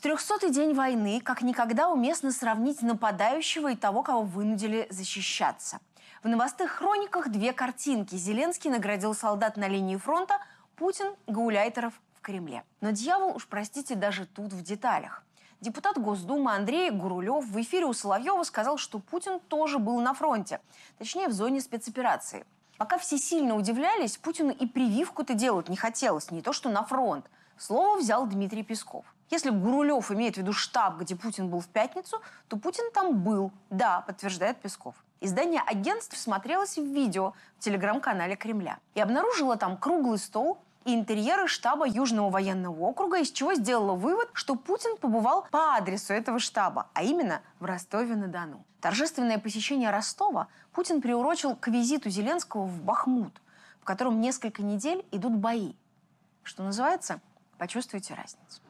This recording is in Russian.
В 300-й день войны как никогда уместно сравнить нападающего и того, кого вынудили защищаться. В новостных хрониках две картинки. Зеленский наградил солдат на линии фронта, Путин – гауляйтеров в Кремле. Но дьявол, уж простите, даже тут в деталях. Депутат Госдумы Андрей Гурулев в эфире у Соловьева сказал, что Путин тоже был на фронте, точнее в зоне спецоперации. Пока все сильно удивлялись, Путину и прививку-то делать не хотелось, не то что на фронт. Слово взял Дмитрий Песков. Если Гурулев имеет в виду штаб, где Путин был в пятницу, то Путин там был. Да, подтверждает Песков. Издание агентств смотрелось в видео в телеграм-канале Кремля и обнаружило там круглый стол и интерьеры штаба Южного военного округа, из чего сделала вывод, что Путин побывал по адресу этого штаба, а именно в Ростове-на-Дону. Торжественное посещение Ростова Путин приурочил к визиту Зеленского в Бахмут, в котором несколько недель идут бои. Что называется, почувствуйте разницу.